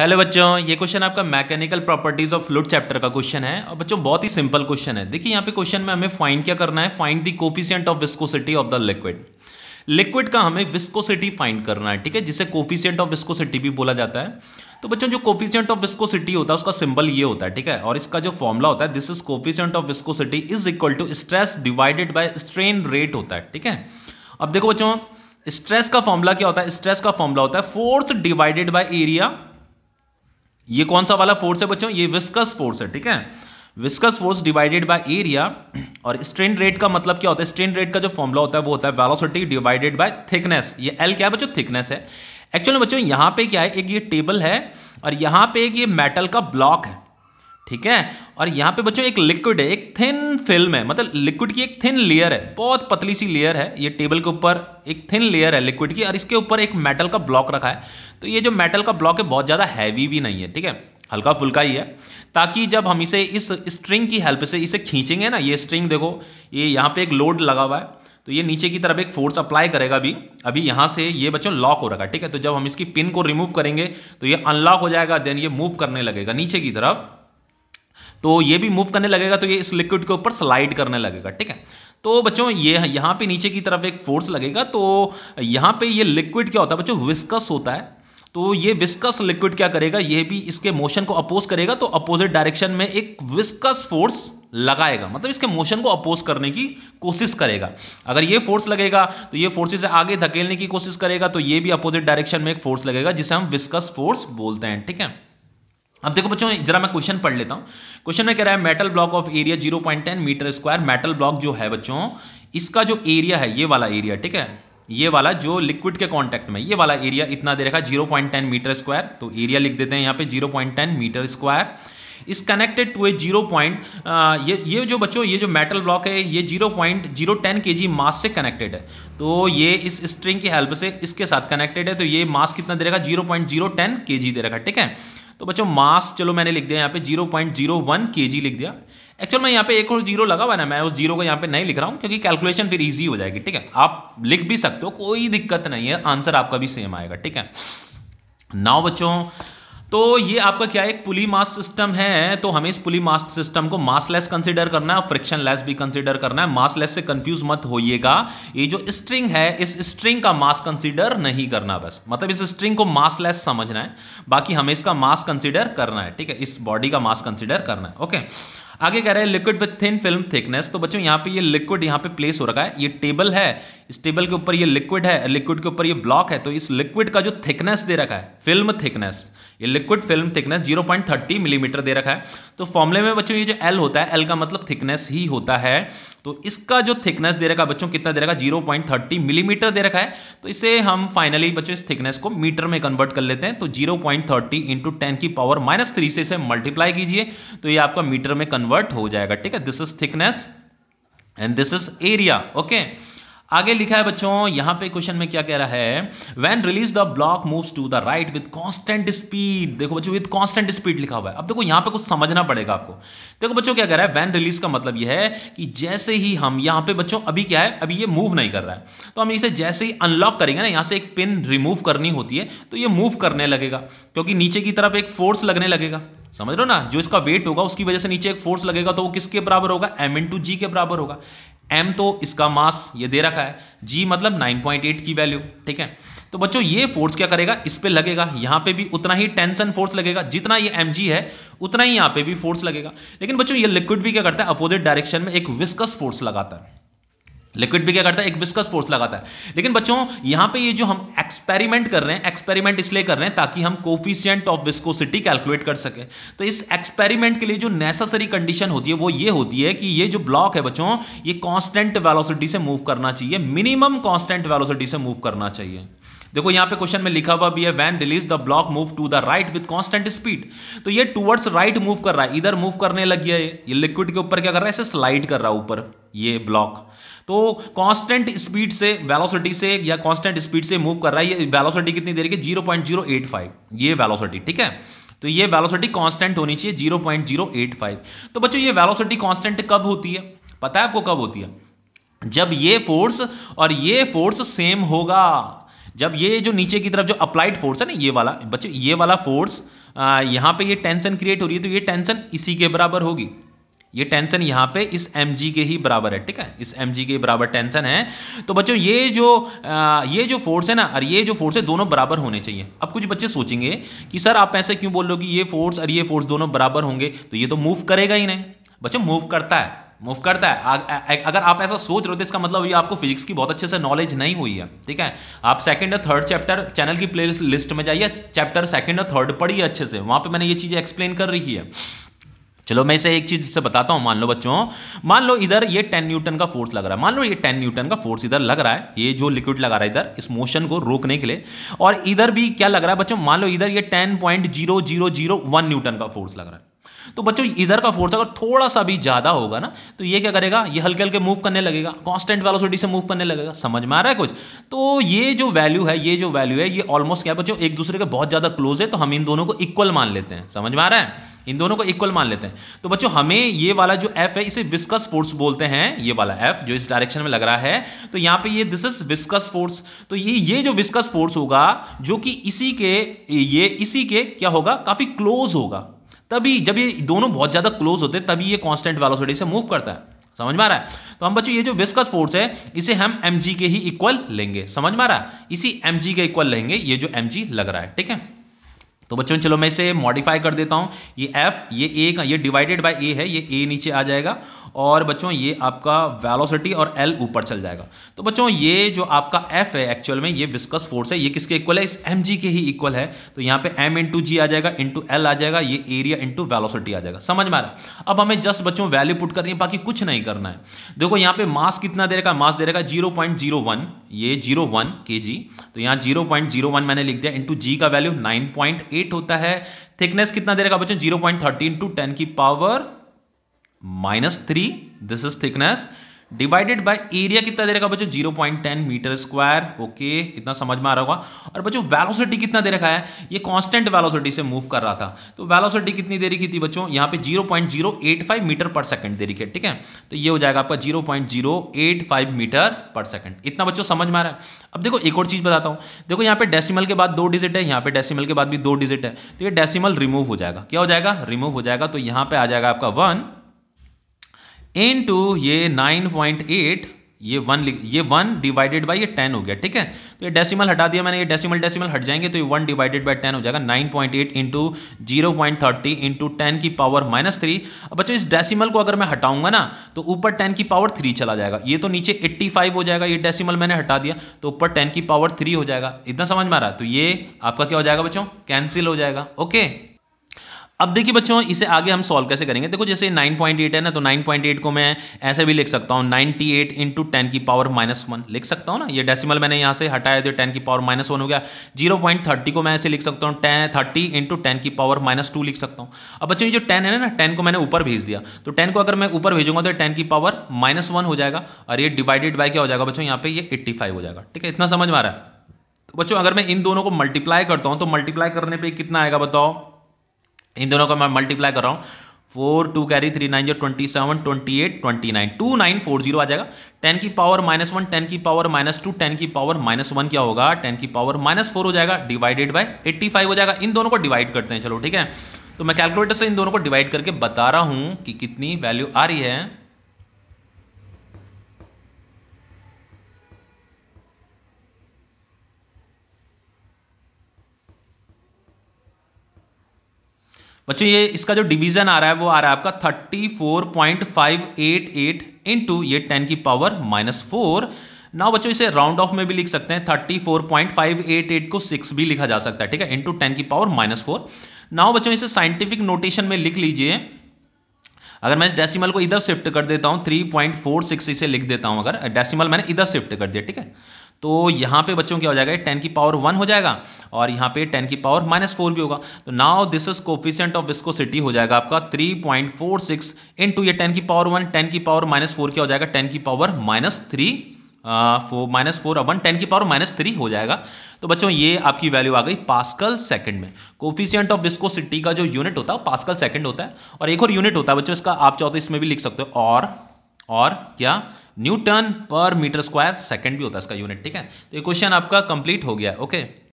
hello बच्चों ये question आपका mechanical properties of fluid chapter का क्वेश्चन है और बच्चों बहुत ही सिंपल क्वेश्चन है देखिए यहाँ पे क्वेश्चन में हमें फाइंड क्या करना है find the coefficient of viscosity of the liquid liquid का हमें विस्कोसिटी फाइंड करना है ठीक है जिसे कोफिशियंट ऑफ विस्कोसिटी भी बोला जाता है तो बच्चों जो कोफिशियंट ऑफ विस्कोसिटी होता है उसका सिंबल ये होता है ठीक है और इसका जो फॉर्मुला होता है this is coefficient of viscosity is equal to stress divided by strain rate होता है ठीक है अब देखो बच्चों स्ट्रेस का फॉर्मूला क्या होता है स्ट्रेस का फॉर्मूला होता है फोर्स डिवाइडेड बाय एरिया ये कौन सा वाला फोर्स है बच्चों ये विस्कस फोर्स है ठीक है viscous force divided by area और स्ट्रेन रेट का मतलब क्या होता है स्ट्रेन रेट का जो फॉर्मूला होता है वो होता है वेलोसिटी डिवाइडेड बाय थिकनेस ये एल क्या है बच्चों थिकनेस है एक्चुअली बच्चों यहाँ पे क्या है एक ये टेबल है और यहाँ पे एक ये मेटल का ब्लॉक है ठीक है और यहाँ पे बच्चों एक लिक्विड है एक थिन फिल्म है मतलब लिक्विड की एक थिन लेयर है बहुत पतली सी लेयर है ये टेबल के ऊपर एक थिन लेयर है लिक्विड की और इसके ऊपर एक मेटल का ब्लॉक रखा है तो ये जो मेटल का ब्लॉक है बहुत ज़्यादा हैवी भी नहीं है ठीक है हल्का फुल्का ही है ताकि जब हम इसे इस स्ट्रिंग की हेल्प से इसे खींचेंगे ना ये स्ट्रिंग देखो ये यहाँ पे एक लोड लगा हुआ है तो ये नीचे की तरफ एक फोर्स अप्लाई करेगा अभी अभी यहाँ से ये बच्चों लॉक हो रखा है ठीक है तो जब हम इसकी पिन को रिमूव करेंगे तो ये अनलॉक हो जाएगा देन ये मूव करने लगेगा नीचे की तरफ तो ये भी मूव करने लगेगा तो ये इस लिक्विड के ऊपर स्लाइड करने लगेगा ठीक है तो बच्चों ये यहाँ पे नीचे की तरफ एक फोर्स लगेगा तो यहाँ पे ये लिक्विड क्या होता है बच्चों विस्कस होता है तो ये विस्कस लिक्विड क्या करेगा ये भी इसके मोशन को अपोज करेगा तो अपोजिट डायरेक्शन में एक विस्कस फोर्स लगाएगा मतलब इसके मोशन को अपोज करने की कोशिश करेगा अगर ये फोर्स लगेगा तो ये फोर्स इसे आगे धकेलने की कोशिश करेगा तो ये भी अपोजिट डायरेक्शन में एक फोर्स लगेगा जिसे हम विस्कस फोर्स बोलते हैं ठीक है अब देखो बच्चों जरा मैं क्वेश्चन पढ़ लेता हूँ क्वेश्चन में कह रहा है metal block of area 0.10 metre square metal block जो है बच्चों इसका जो एरिया है ये वाला एरिया ठीक है ये वाला जो लिक्विड के कांटेक्ट में ये वाला एरिया इतना दे रखा है zero point ten metre square तो एरिया लिख देते हैं यहाँ पे zero point ten metre square इस connected to a zero point ये ये जो बच्चों ये जो मेटल ब्लॉक है ये जीरो पॉइंट जीरो टेन के जी मास से कनेक्टेड है तो ये इस स्ट्रिंग की हेल्प से इसके साथ कनेक्टेड है तो ये मास कितना दे रखा जीरो पॉइंट जीरो टेन के जी दे रखा ठीक है तो बच्चों मास चलो मैंने लिख दिया यहाँ पे zero point zero one K जी लिख दिया एक्चुअल मैं यहाँ पे एक और जीरो लगा हुआ ना मैं उस जीरो को यहाँ पे नहीं लिख रहा हूँ क्योंकि कैलकुलेशन फिर ईजी हो जाएगी ठीक है आप लिख भी सकते हो कोई दिक्कत नहीं है आंसर आपका भी सेम आएगा ठीक है नाउ बच्चों तो ये आपका क्या एक पुली मास सिस्टम है तो हमें इस पुली मास सिस्टम को मासलेस कंसिडर करना है फ्रिक्शन लेस भी कंसिडर करना है मासलेस से कंफ्यूज मत होइएगा ये जो स्ट्रिंग है इस स्ट्रिंग का मास कंसिडर नहीं करना बस मतलब इस स्ट्रिंग को मासलेस समझना है बाकी हमें इसका मास कंसिडर करना है ठीक है इस बॉडी का मास कंसिडर करना है ओके आगे कह रहे हैं liquid with thin film thickness तो बच्चों यहाँ पे ये लिक्विड यहाँ पे प्लेस हो रखा है ये टेबल है इस टेबल के ऊपर ये लिक्विड है लिक्विड के ऊपर ये ब्लॉक है तो इस लिक्विड का जो थिकनेस दे रखा है फिल्म थिकनेस ये liquid film thickness 0.30 millimetre mm दे रखा है तो फॉर्मूले में बच्चों ये जो एल होता है एल का मतलब थिकनेस ही होता है तो इसका जो थिकनेस दे रखा है बच्चों कितना दे रखा है जीरो पॉइंट थर्टी मिलीमीटर दे रखा है तो इसे हम फाइनली बच्चों इस थिकनेस को मीटर में कन्वर्ट कर लेते हैं तो zero point thirty into ten की पावर माइनस थ्री से इसे मल्टीप्लाई कीजिए तो ये आपका मीटर में कन्वर्ट कन्वर्ट हो जाएगा ठीक है this is thickness and this is area okay आगे लिखा है बच्चों यहां पे क्वेश्चन में क्या कह रहा है when release the block moves to the right with constant speed देखो बच्चों विद कांस्टेंट स्पीड लिखा हुआ है अब देखो यहां पे कुछ समझना पड़ेगा आपको देखो बच्चों क्या कह रहा है व्हेन रिलीज का मतलब यह है कि जैसे ही हम यहां पे बच्चों अभी क्या है अभी ये मूव नहीं कर रहा है तो हम इसे जैसे ही अनलॉक करेंगे ना यहां से एक पिन रिमूव करनी होती है तो ये मूव करने लगेगा क्योंकि नीचे की तरफ एक फोर्स लगने लगेगा समझ रहे हो ना जो इसका वेट होगा उसकी वजह से नीचे एक फोर्स लगेगा तो वो किसके बराबर होगा एम इन टू जी के बराबर होगा एम तो इसका मास ये दे रखा है जी मतलब 9.8 की वैल्यू ठीक है तो बच्चों ये फोर्स क्या करेगा इस पर लगेगा यहाँ पे भी उतना ही टेंशन फोर्स लगेगा जितना ये एम है उतना ही यहाँ पे भी फोर्स लगेगा लेकिन बच्चों ये लिक्विड भी क्या करता है अपोजिट डायरेक्शन में एक विस्कस फोर्स लगाता है लिक्विड भी क्या करता है एक विस्कस फोर्स लगाता है लेकिन बच्चों यहां पे ये जो हम एक्सपेरिमेंट कर रहे हैं एक्सपेरिमेंट इसलिए कर रहे हैं ताकि हम कोफिशियंट ऑफ विस्कोसिटी कैलकुलेट कर सकें तो इस एक्सपेरिमेंट के लिए जो नेसेसरी कंडीशन होती है वो ये होती है कि ये जो ब्लॉक है बच्चों ये कॉन्स्टेंट वेलोसिटी से मूव करना चाहिए मिनिमम कॉन्स्टेंट वेलोसिटी से मूव करना चाहिए देखो यहां पे क्वेश्चन में लिखा हुआ भी है when release the block move to the right with constant speed तो ये टूवर्ड्स राइट मूव कर रहा है इधर मूव करने लग गया ये ये लिक्विड के ऊपर क्या कर रहा है इसे स्लाइड कर रहा है ऊपर ये ब्लॉक तो कांस्टेंट स्पीड से वेलोसिटी से या कांस्टेंट स्पीड से मूव कर रहा है ये वेलोसिटी कितनी देर की zero point zero eight five ये वेलोसिटी ठीक है तो ये वेलोसिटी कांस्टेंट होनी चाहिए zero point zero eight five तो बच्चों ये वेलोसिटी कांस्टेंट कब होती है पता है आपको कब होती है जब ये फोर्स और ये फोर्स सेम होगा जब ये जो नीचे की तरफ जो अप्लाइड फोर्स है ना ये वाला बच्चे ये वाला फोर्स यहाँ पे ये टेंशन क्रिएट हो रही है तो ये टेंशन इसी के बराबर होगी ये टेंशन यहाँ पे इस एम के ही बराबर है ठीक है इस एम के बराबर टेंशन है तो बच्चों ये जो आ, ये जो फोर्स है ना और ये जो फोर्स है दोनों बराबर होने चाहिए अब कुछ बच्चे सोचेंगे कि सर आप ऐसे क्यों बोल रहे हो कि ये फोर्स और ये फोर्स दोनों बराबर होंगे तो ये तो मूव करेगा ही नहीं बच्चों मूव करता है मूव करता है आ, आ, अगर आप ऐसा सोच रहे हो तो इसका मतलब ये आपको फिजिक्स की बहुत अच्छे से नॉलेज नहीं हुई है ठीक है आप सेकंड या थर्ड चैप्टर चैनल की प्ले लिस्ट में जाइए चैप्टर सेकंड और थर्ड पढ़िए अच्छे से वहाँ पे मैंने ये चीज़ें एक्सप्लेन कर रही है चलो मैं इसे एक चीज से बताता हूँ मान लो बच्चों मान लो इधर ये टेन न्यूटन का फोर्स लग रहा है मान लो ये टेन न्यूटन का फोर्स इधर लग रहा है ये जो लिक्विड लगा रहा है इधर इस मोशन को रोकने के लिए और इधर भी क्या लग रहा है बच्चों मान लो इधर ये ten point zero zero zero one newton का फोर्स लग रहा है तो बच्चों इधर का फोर्स अगर थोड़ा सा भी ज़्यादा होगा ना तो ये क्या करेगा ये हल्के हल्के मूव करने लगेगा कॉन्स्टेंट वेलोसिटी से मूव करने लगेगा समझ में आ रहा है कुछ तो ये जो वैल्यू है ये जो वैल्यू है ये ऑलमोस्ट क्या बच्चों एक दूसरे के बहुत ज़्यादा क्लोज है तो हम इन दोनों को इक्वल मान लेते हैं समझ में आ रहा है इन दोनों को इक्वल मान लेते हैं तो बच्चों हमें ये वाला जो एफ है इसे विस्कस फोर्स बोलते हैं ये वाला एफ जो इस डायरेक्शन में लग रहा है तो यहां पे ये दिस इज विस्कस फोर्स तो ये ये जो विस्कस फोर्स होगा जो कि इसी के ये इसी के क्या होगा काफी क्लोज होगा तभी जब ये दोनों बहुत ज़्यादा क्लोज होते हैं तभी ये कांस्टेंट वेलोसिटी से मूव करता है समझ में आ रहा है तो हम बच्चों ये जो विस्कस फोर्स है इसे हम एम के ही इक्वल लेंगे समझ में आ रहा है इसी एम के इक्वल लेंगे ये जो एम लग रहा है ठीक है तो बच्चों चलो मैं इसे मॉडिफाई कर देता हूँ ये एफ ये ए का ये डिवाइडेड बाय ए है ये ए नीचे आ जाएगा और बच्चों ये आपका वेलोसिटी और एल ऊपर चल जाएगा तो बच्चों ये जो आपका एफ है एक्चुअल में ये विस्कस फोर्स है ये किसके इक्वल है इस एम जी के ही इक्वल है तो यहाँ पे एम इंटू जी आ जाएगा इंटू एल आ जाएगा ये एरिया इंटू वेलोसिटी आ जाएगा समझ में आ रहा अब हमें जस्ट बच्चों वैल्यू पुट करनी है बाकी कुछ नहीं करना है देखो यहाँ पे मास कितना दे रहेगा मास दे रहेगा जीरो पॉइंट जीरो वन ये जीरो वन के जी तो यहाँ जीरो पॉइंट जीरो वन मैंने लिख दिया इंटू जी का value nine point eight eight होता है थिकनेस कितना दे रखा बच्चों zero point thirteen to ten की power minus three this is thickness divided by area कितना दे रखा बच्चों zero point ten metre square okay इतना समझ में आ रहा होगा और बच्चों वेलोसिटी कितना दे रखा है ये कांस्टेंट वेलोसिटी से मूव कर रहा था तो वेलोसिटी कितनी दे रखी थी बच्चों यहाँ पे zero point zero eight five metre per second दे रखी है ठीक है तो ये हो जाएगा आपका zero point zero eight five metre per second इतना बच्चों समझ में आ रहा है अब देखो एक और चीज़ बताता हूँ देखो यहाँ पे डेसिमल के बाद दो डिजिट है यहाँ पे डेसिमल के बाद भी दो डिजिट है तो ये डेसिमल रिमूव हो जाएगा क्या हो जाएगा रिमूव हो जाएगा तो यहाँ पे आ जाएगा आपका वन इन टू ये नाइन पॉइंट एट ये वन ये वन डिवाइडेड बाई ये टेन हो गया ठीक है तो ये डेसिमल हटा दिया मैंने ये डेसिमल डेसिमल हट जाएंगे तो ये वन डिवाइडेड बाई टेन हो जाएगा nine point eight into zero point thirty into ten की पावर माइनस थ्री अब बच्चों इस डेसिमल को अगर मैं हटाऊंगा ना तो ऊपर टेन की पावर थ्री चला जाएगा ये तो नीचे एट्टी फाइव हो जाएगा ये डेसिमल मैंने हटा दिया तो ऊपर टेन की पावर थ्री हो जाएगा इतना समझ में आ रहा है तो ये आपका क्या हो जाएगा बच्चों कैंसिल हो जाएगा ओके अब देखिए बच्चों इसे आगे हम सॉल्व कैसे करेंगे देखो जैसे 9.8 है ना तो 9.8 को मैं ऐसे भी लिख सकता हूँ 98 एट इंटू टेन की पावर माइनस वन लिख सकता हूँ ना ये डेसिमल मैंने यहाँ से हटाया तो टेन की पावर माइनस वन हो गया 0.30 को मैं ऐसे लिख सकता हूँ टेन थर्टी इंटू टेन की पावर माइनस टू लिख सकता हूँ अब बच्चों ये जो टेन है ना टेन को मैंने ऊपर भेज दिया तो टेन को अगर मैं ऊपर भेजूंगा तो टेन की पावर माइनस वन हो जाएगा और ये डिवाइडेड बाय क्या हो जाएगा बच्चों यहाँ पे ये एट्टी हो जाएगा ठीक है इतना समझ में आ रहा है तो बच्चों अगर मैं इन दोनों को मल्टीप्लाई करता हूँ तो मल्टीप्लाई करने पर कितना आएगा बताओ इन दोनों को मैं मल्टीप्लाई कर रहा हूँ four two carry three nine जो twenty seven twenty eight twenty nine two nine four zero आ जाएगा टेन की पावर माइनस वन टेन की पावर माइनस टू टेन की पावर माइनस वन क्या होगा टेन की पावर माइनस फोर हो जाएगा डिवाइडेड बाय एट्टी फाइव हो जाएगा इन दोनों को डिवाइड करते हैं चलो ठीक है तो मैं कैलकुलेटर से इन दोनों को डिवाइड करके बता रहा हूँ कि कितनी वैल्यू आ रही है बच्चों ये इसका जो डिवीजन आ रहा है वो आ रहा है आपका thirty four point five eight eight ये टेन की पावर माइनस फोर नाउ बच्चों इसे राउंड ऑफ में भी लिख सकते हैं thirty four point five eight eight को सिक्स भी लिखा जा सकता है ठीक है इंटू टेन की पावर माइनस फोर नाउ बच्चों इसे साइंटिफिक नोटेशन में लिख लीजिए अगर मैं इस डेसिमल को इधर शिफ्ट कर देता हूँ थ्री पॉइंट फोर सिक्स इसे लिख देता हूँ अगर डेसिमल मैंने इधर शिफ्ट कर दिया ठीक है तो यहाँ पे बच्चों क्या हो जाएगा टेन की पावर वन हो जाएगा और यहाँ पे टेन की पावर माइनस फोर भी होगा तो now this is coefficient of viscosity हो जाएगा आपका three point four six into ये टेन की पावर वन टेन की पावर माइनस फोर क्या हो जाएगा टेन की power minus three four minus four one ten की पावर माइनस थ्री हो जाएगा तो बच्चों ये आपकी वैल्यू आ गई पास्कल सेकंड में कोफिशियंट ऑफ विस्कोसिटी का जो यूनिट होता है वो पास्कल सेकंड होता है और एक और यूनिट होता है बच्चों इसका आप चाहो तो इसमें भी लिख सकते हो और और क्या न्यूटन पर मीटर स्क्वायर सेकंड भी होता है इसका यूनिट ठीक है तो ये क्वेश्चन आपका कंप्लीट हो गया ओके